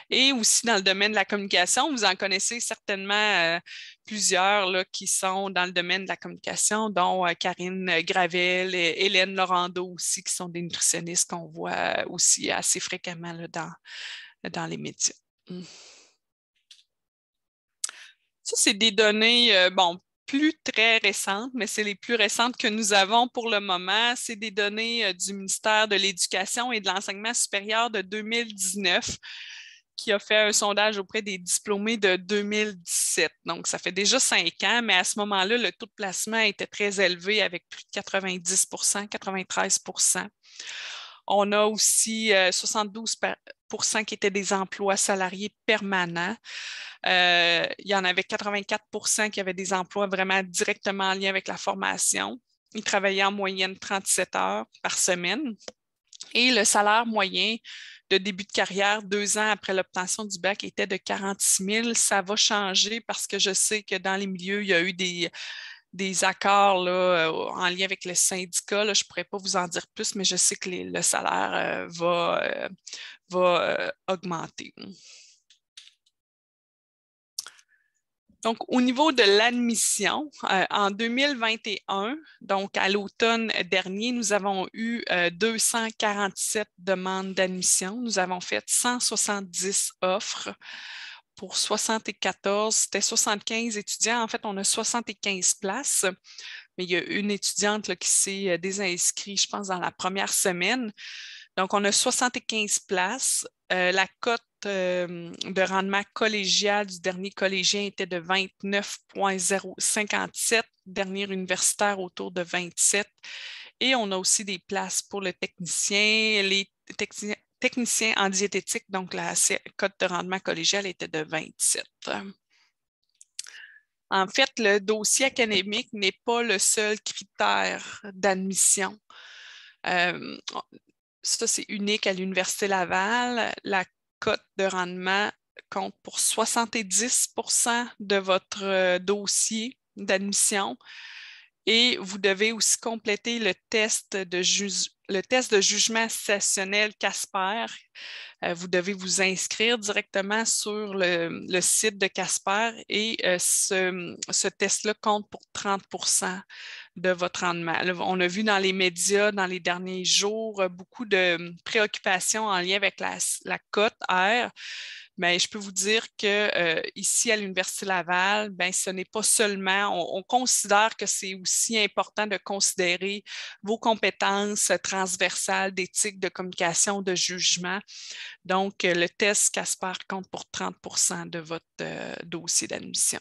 Et aussi dans le domaine de la communication, vous en connaissez certainement euh, plusieurs qui sont dans le domaine de la communication, dont euh, Karine euh, Gravel et Hélène Laurando aussi, qui sont des nutritionnistes qu'on voit euh, aussi assez fréquemment dans, les médias. Mmh. Ça, c'est des données, bon, plus très récentes, mais c'est les plus récentes que nous avons pour le moment. C'est des données du ministère de l'Éducation et de l'Enseignement supérieur de 2019 qui a fait un sondage auprès des diplômés de 2017. Donc, ça fait déjà cinq ans, mais à ce moment-là, le taux de placement était très élevé avec plus de 90 93 On a aussi 72 euh, qui étaient des emplois salariés permanents. Euh, il y en avait 84 qui avaient des emplois vraiment directement liés avec la formation. Ils travaillaient en moyenne 37 heures par semaine. Et le salaire moyen de début de carrière, deux ans après l'obtention du bac, était de 46 000. Ça va changer parce que je sais que dans les milieux, il y a eu des, accords là, euh, en lien avec le syndicat. je ne pourrais pas vous en dire plus, mais je sais que le salaire euh, va, euh, augmenter. Donc, au niveau de l'admission, euh, en 2021, donc à l'automne dernier, nous avons eu 247 euh, demandes d'admission. Nous avons fait 170 offres pour 74, c'était 75 étudiants. En fait, on a 75 places, mais il y a une étudiante qui s'est euh, désinscrite, je pense, dans la première semaine. Donc, on a 75 places. la cote euh, de rendement collégial du dernier collégien était de 29,057, dernier universitaire autour de 27. Et on a aussi des places pour le technicien, les techniciens en diététique, donc la cote de rendement collégial était de 27. En fait, le dossier académique n'est pas le seul critère d'admission. Euh, ça, c'est unique à l'Université Laval. La cote de rendement compte pour 70 de votre euh, dossier d'admission et vous devez aussi compléter le test de juge le test de jugement sessionnel Casper. Euh, vous devez vous inscrire directement sur le, site de Casper et euh, ce, test-là compte pour 30 de votre rendement. On a vu dans les médias dans les derniers jours beaucoup de préoccupations en lien avec la, la cote R mais je peux vous dire que euh, ici à l'Université Laval, ben, ce n'est pas seulement, on, considère que c'est aussi important de considérer vos compétences transversales d'éthique, de communication, de jugement. Donc, le test Casper compte pour 30 de votre euh, dossier d'admission.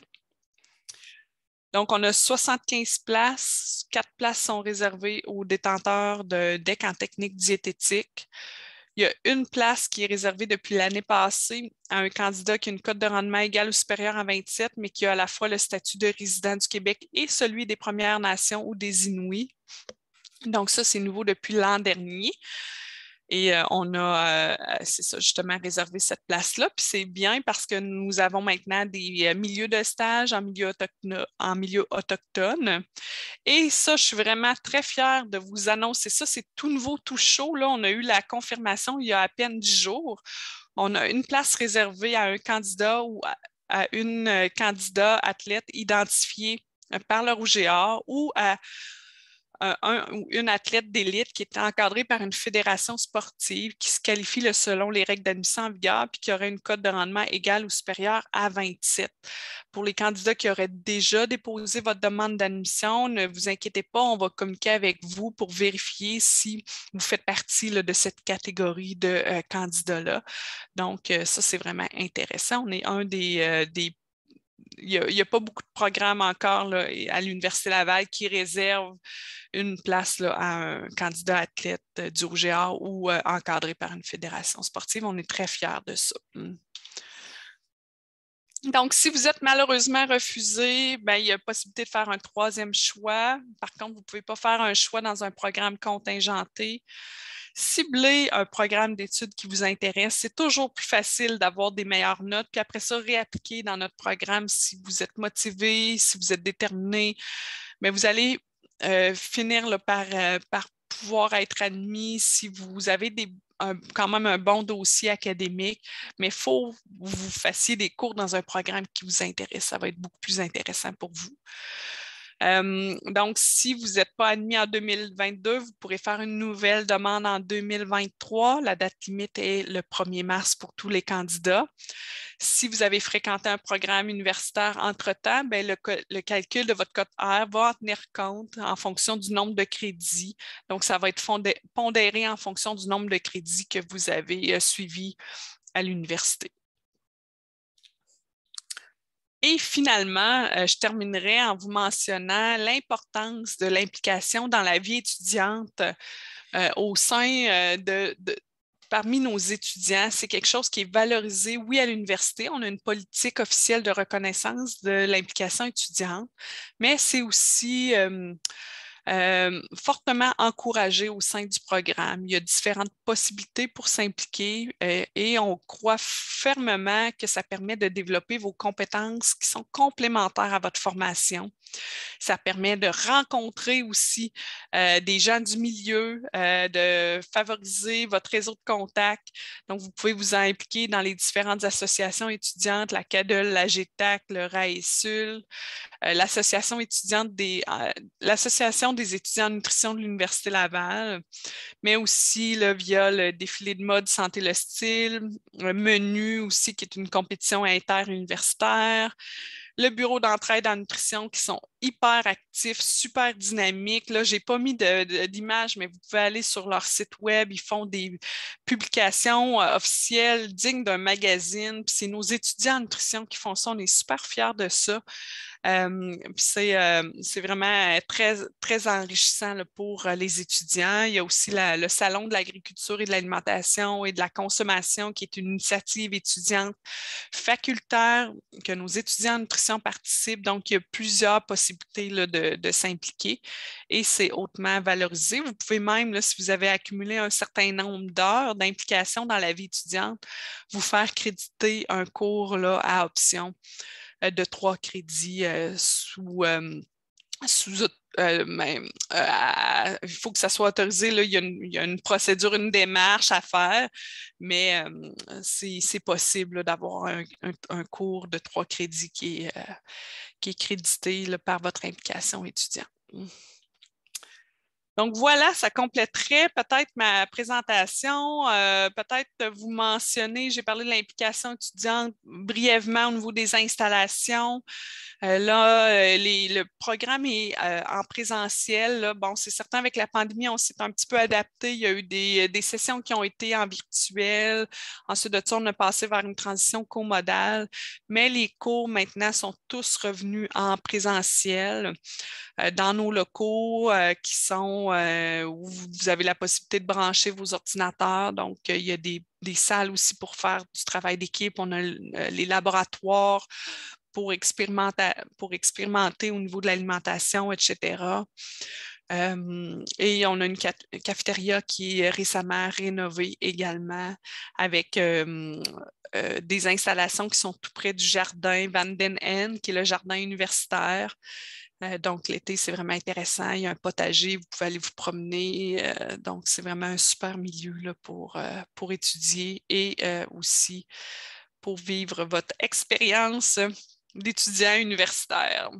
Donc, on a 75 places. Quatre places sont réservées aux détenteurs de DEC en technique diététique. Il y a une place qui est réservée depuis l'année passée à un candidat qui a une cote de rendement égale ou supérieure à 27, mais qui a à la fois le statut de résident du Québec et celui des Premières Nations ou des Inuits. Donc ça, c'est nouveau depuis l'an dernier. Et euh, on a, euh, c'est ça, justement, réservé cette place-là. Puis c'est bien parce que nous avons maintenant des euh, milieux de stage en milieu, autochtone, en milieu autochtone. Et ça, je suis vraiment très fière de vous annoncer ça. C'est tout nouveau, tout chaud. Là, on a eu la confirmation il y a à peine dix jours. On a une place réservée à un candidat ou à une candidat athlète identifiée par leur OGA ou à euh, un ou une athlète d'élite qui est encadrée par une fédération sportive qui se qualifie selon les règles d'admission en vigueur puis qui aurait une cote de rendement égale ou supérieure à 27. Pour les candidats qui auraient déjà déposé votre demande d'admission, ne vous inquiétez pas, on va communiquer avec vous pour vérifier si vous faites partie de cette catégorie de euh, candidats-là. Donc, euh, ça, c'est vraiment intéressant. On est un des, des il n'y a, pas beaucoup de programmes encore à l'Université Laval qui réservent une place à un candidat athlète euh, du Rouge ou euh, encadré par une fédération sportive. On est très fiers de ça. Hmm. Donc, si vous êtes malheureusement refusé, ben, il y a possibilité de faire un troisième choix. Par contre, vous ne pouvez pas faire un choix dans un programme contingenté. Cibler un programme d'études qui vous intéresse. C'est toujours plus facile d'avoir des meilleures notes, puis après ça, réappliquer dans notre programme si vous êtes motivé, si vous êtes déterminé. Mais vous allez euh, finir euh, par, pouvoir être admis si vous avez quand même un bon dossier académique, mais il faut que vous fassiez des cours dans un programme qui vous intéresse. Ça va être beaucoup plus intéressant pour vous. Euh, donc, si vous n'êtes pas admis en 2022, vous pourrez faire une nouvelle demande en 2023. La date limite est le 1er mars pour tous les candidats. Si vous avez fréquenté un programme universitaire entre-temps, ben, le, le, calcul de votre code R va en tenir compte en fonction du nombre de crédits. Donc, ça va être pondéré en fonction du nombre de crédits que vous avez suivi euh, suivis à l'université. Et finalement, euh, je terminerai en vous mentionnant l'importance de l'implication dans la vie étudiante euh, au sein euh, de, parmi nos étudiants. C'est quelque chose qui est valorisé, oui, à l'université. On a une politique officielle de reconnaissance de l'implication étudiante, mais c'est aussi... Euh, fortement encouragé au sein du programme. Il y a différentes possibilités pour s'impliquer euh, et on croit fermement que ça permet de développer vos compétences qui sont complémentaires à votre formation. Ça permet de rencontrer aussi euh, des gens du milieu, de favoriser votre réseau de contacts. Donc, vous pouvez vous impliquer dans les différentes associations étudiantes, la CADEL, e la GTAC, le RAESUL, euh, l'Association étudiante des euh, l'Association des étudiants en nutrition de l'Université Laval, mais aussi le via le défilé de mode Santé le style, le menu aussi qui est une compétition interuniversitaire, le bureau d'entraide en nutrition qui sont hyper actifs, super dynamiques. Là, j'ai pas mis d'image, mais vous pouvez aller sur leur site web. Ils font des publications euh, officielles dignes d'un magazine. c'est nos étudiants en nutrition qui font ça. On est super fiers de ça. Euh, euh, c'est, vraiment très, très enrichissant pour les étudiants. Il y a aussi le Salon de l'agriculture et de l'alimentation et de la consommation, qui est une initiative étudiante facultaire que nos étudiants en nutrition participent. Donc, il y a plusieurs possibilités de, s'impliquer et c'est hautement valorisé. Vous pouvez même, si vous avez accumulé un certain nombre d'heures d'implication dans la vie étudiante, vous faire créditer un cours là, à option euh, de trois crédits euh, sous, euh, ben, il faut que ça soit autorisé. il, y a une, procédure, une démarche à faire, mais c'est possible d'avoir un, un, cours de trois crédits qui est qui est crédité par votre implication étudiante. Donc voilà, ça compléterait peut-être ma présentation. Euh, peut-être vous mentionner, j'ai parlé de l'implication étudiante brièvement au niveau des installations. Euh, là, euh, le programme est euh, en présentiel. Bon, c'est certain, avec la pandémie, on s'est un petit peu adapté. Il y a eu des, sessions qui ont été en virtuel. Ensuite de ça, on a passé vers une transition comodale. Mais les cours maintenant sont tous revenus en présentiel dans nos locaux qui sont où vous avez la possibilité de brancher vos ordinateurs. Donc, il y a des salles aussi pour faire du travail d'équipe, on a les laboratoires pour, expérimenter, au niveau de l'alimentation, etc. Euh, et on a une cafétéria qui est récemment rénovée également avec euh, euh, des installations qui sont tout près du jardin Van Den qui est le jardin universitaire. donc, l'été, c'est vraiment intéressant. Il y a un potager, vous pouvez aller vous promener. donc, c'est vraiment un super milieu pour étudier et aussi pour vivre votre expérience d'étudiants universitaires.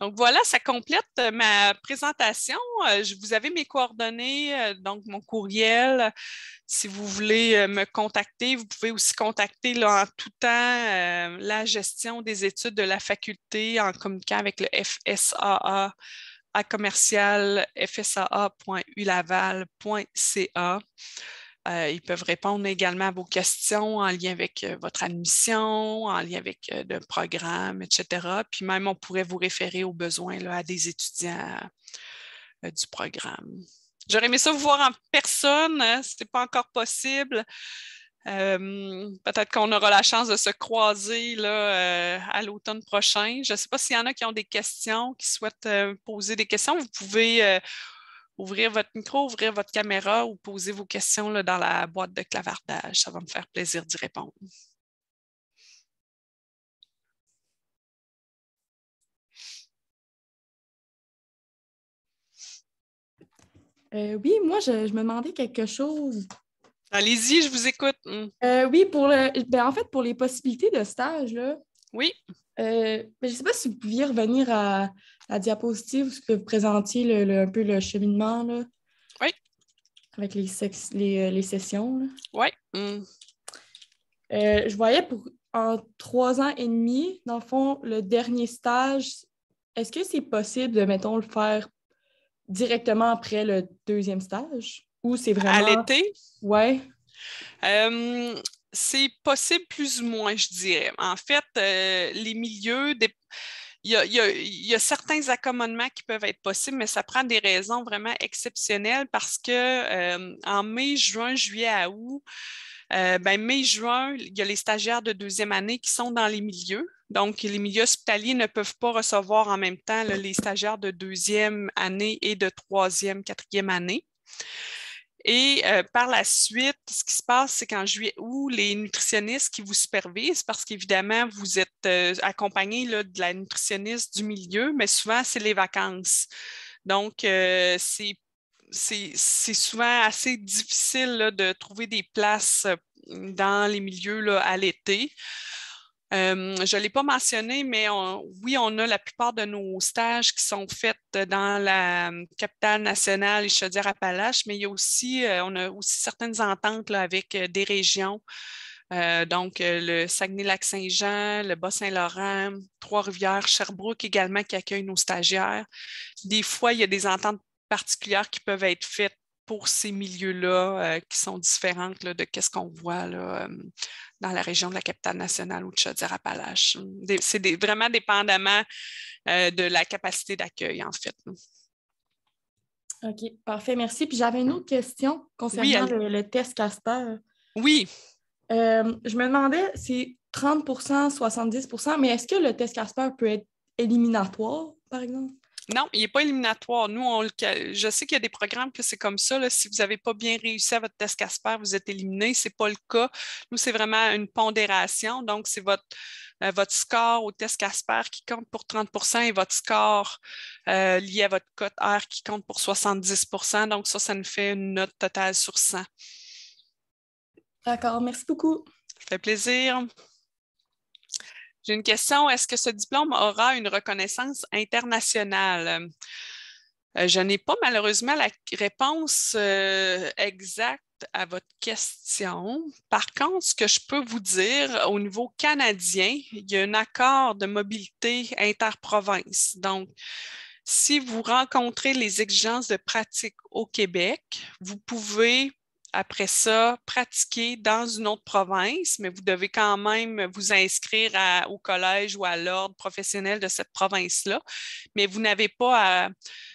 Donc voilà, ça complète euh, ma présentation. Euh, je vous avais mes coordonnées, euh, donc mon courriel. Si vous voulez me contacter, vous pouvez aussi contacter en tout temps la gestion des études de la faculté en communiquant avec le FSAA à commercial fsaa.ulaval.ca. Euh, ils peuvent répondre également à vos questions en lien avec euh, votre admission, en lien avec le euh, programme, etc. Puis même, on pourrait vous référer aux besoins à des étudiants du programme. J'aurais aimé ça vous voir en personne, hein, ce n'est pas encore possible. Peut-être qu'on aura la chance de se croiser à l'automne prochain. Je ne sais pas s'il y en a qui ont des questions, qui souhaitent poser des questions. Vous pouvez ouvrir votre micro, ouvrir votre caméra ou poser vos questions là, dans la boîte de clavardage. Ça va me faire plaisir d'y répondre. Euh, oui, moi, je, me demandais quelque chose. Allez-y, je vous écoute. Hmm. Euh, oui, pour ben, en fait, pour les possibilités de stage, oui. mais euh, ben, je ne sais pas si vous pouviez revenir à, la diapositive où vous présentiez le, un peu le cheminement. Avec les, euh, les, sessions. Oui. Mm. Euh, je voyais pour en trois ans et demi, dans le fond, le dernier stage, est-ce que c'est possible de, mettons, le faire directement après le deuxième stage? Ou c'est vraiment. À l'été? Oui. c'est possible plus ou moins, je dirais. En fait, euh, les milieux. Des il y, a, certains accommodements qui peuvent être possibles, mais ça prend des raisons vraiment exceptionnelles parce que euh, en mai, juin, juillet à août, euh, ben, mai, juin, il y a les stagiaires de deuxième année qui sont dans les milieux. Donc, les milieux hospitaliers ne peuvent pas recevoir en même temps les stagiaires de deuxième année et de troisième, quatrième année. Et euh, par la suite, ce qui se passe, c'est qu'en juillet août, les nutritionnistes qui vous supervisent, parce qu'évidemment, vous êtes euh, accompagné de la nutritionniste du milieu, mais souvent, c'est les vacances. Donc, euh, c'est souvent assez difficile de trouver des places dans les milieux à l'été. Euh, je ne l'ai pas mentionné, mais oui, on a la plupart de nos stages qui sont faits dans la euh, capitale nationale et à appalaches mais il y a aussi, euh, on a aussi certaines ententes avec des régions, donc le Saguenay-Lac-Saint-Jean, le Bas-Saint-Laurent, Trois-Rivières, Sherbrooke également qui accueillent nos stagiaires. Des fois, il y a des ententes particulières qui peuvent être faites pour ces milieux-là euh, qui sont différents de ce qu'on voit euh, dans la région de la capitale nationale ou de Chaudière-Appalaches. C'est vraiment dépendamment euh, de la capacité d'accueil, en fait. OK, parfait, merci. Puis j'avais une autre question concernant le, le, test Casper. Oui. je me demandais, si 30 70 mais est-ce que le test Casper peut être éliminatoire, par exemple? Non, il n'est pas éliminatoire. Nous, je sais qu'il y a des programmes que c'est comme ça. si vous n'avez pas bien réussi à votre test Casper, vous êtes éliminé. Ce n'est pas le cas. Nous, c'est vraiment une pondération. Donc, c'est votre, euh, score au test Casper qui compte pour 30 et votre score euh, lié à votre cote R qui compte pour 70 Donc, ça, ça nous fait une note totale sur 100. D'accord. Merci beaucoup. Ça fait plaisir. J'ai une question. Est-ce que ce diplôme aura une reconnaissance internationale? Euh, je n'ai pas malheureusement la réponse euh, exacte à votre question. Par contre, ce que je peux vous dire, au niveau canadien, il y a un accord de mobilité interprovince. Donc, si vous rencontrez les exigences de pratique au Québec, vous pouvez après ça, pratiquer dans une autre province, mais vous devez quand même vous inscrire au collège ou à l'ordre professionnel de cette province-là. Mais vous n'avez pas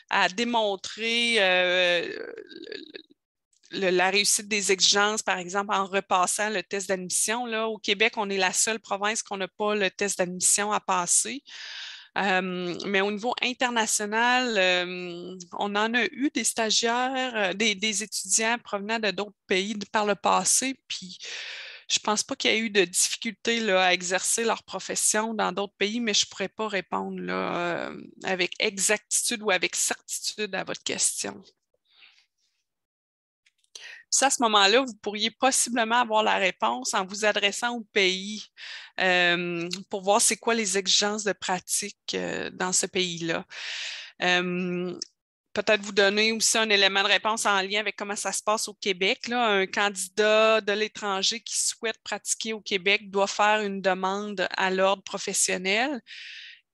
à, démontrer euh, la réussite des exigences, par exemple, en repassant le test d'admission. Au Québec, on est la seule province qu'on n'a pas le test d'admission à passer. Euh, mais au niveau international, euh, on en a eu des stagiaires, euh, des, étudiants provenant de d'autres pays par le passé, puis je ne pense pas qu'il y ait eu de difficultés à exercer leur profession dans d'autres pays, mais je ne pourrais pas répondre avec exactitude ou avec certitude à votre question à ce moment-là, vous pourriez possiblement avoir la réponse en vous adressant au pays euh, pour voir c'est quoi les exigences de pratique euh, dans ce pays-là. Euh, peut-être vous donner aussi un élément de réponse en lien avec comment ça se passe au Québec. Un candidat de l'étranger qui souhaite pratiquer au Québec doit faire une demande à l'ordre professionnel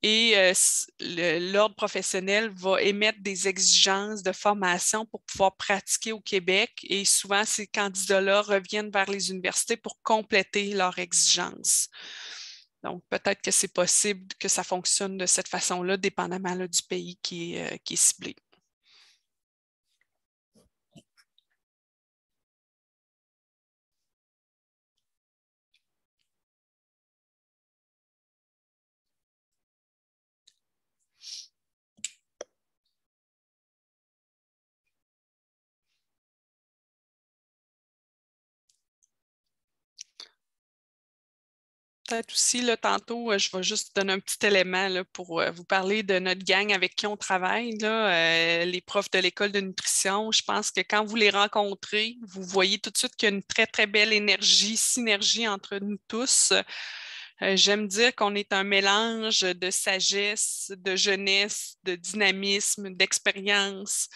et euh, l'ordre professionnel va émettre des exigences de formation pour pouvoir pratiquer au Québec et souvent ces candidats-là reviennent vers les universités pour compléter leurs exigences. Donc, peut-être que c'est possible que ça fonctionne de cette façon-là, dépendamment du pays qui euh, qui est ciblé. aussi, tantôt, euh, je vais juste donner un petit élément pour euh, vous parler de notre gang avec qui on travaille, euh, les profs de l'école de nutrition. Je pense que quand vous les rencontrez, vous voyez tout de suite qu'il y a une très, très belle énergie, synergie entre nous tous. J'aime dire qu'on est un mélange de sagesse, de jeunesse, de dynamisme, d'expérience.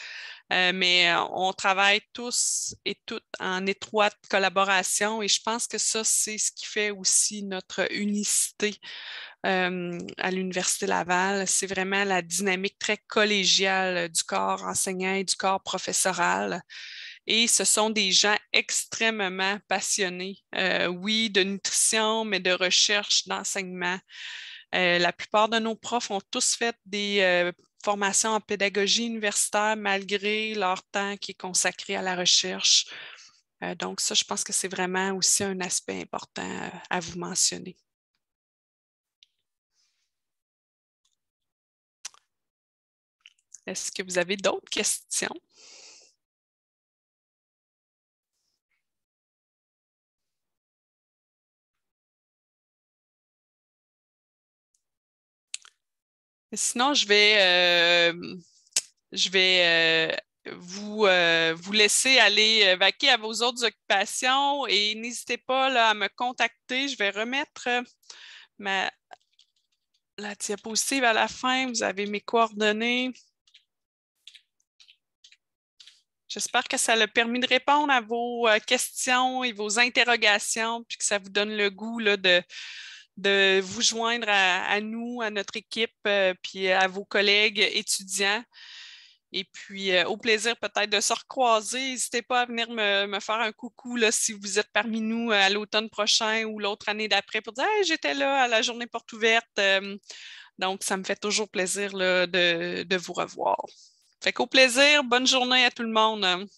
Euh, mais euh, on travaille tous et toutes en étroite collaboration et je pense que ça, c'est ce qui fait aussi notre unicité euh, à l'Université Laval. C'est vraiment la dynamique très collégiale du corps enseignant et du corps professoral. Et ce sont des gens extrêmement passionnés, oui, de nutrition, mais de recherche, d'enseignement. la plupart de nos profs ont tous fait des formation en pédagogie universitaire malgré leur temps qui est consacré à la recherche. Euh, donc, ça, je pense que c'est vraiment aussi un aspect important euh, à vous mentionner. Est-ce que vous avez d'autres questions? Sinon, je vais, euh, euh, euh, vous, laisser aller vaquer à vos autres occupations et n'hésitez pas à me contacter. Je vais remettre ma, la diapositive à la fin. Vous avez mes coordonnées. J'espère que ça a permis de répondre à vos questions et vos interrogations, puis que ça vous donne le goût de, de vous joindre à, nous, à notre équipe, euh, puis à vos collègues étudiants. Et puis, euh, au plaisir peut-être de se recroiser. N'hésitez pas à venir me, faire un coucou si vous êtes parmi nous euh, à l'automne prochain ou l'autre année d'après pour dire j'étais là à la journée porte ouverte. donc, ça me fait toujours plaisir de, de, vous revoir. Fait qu'au plaisir, bonne journée à tout le monde.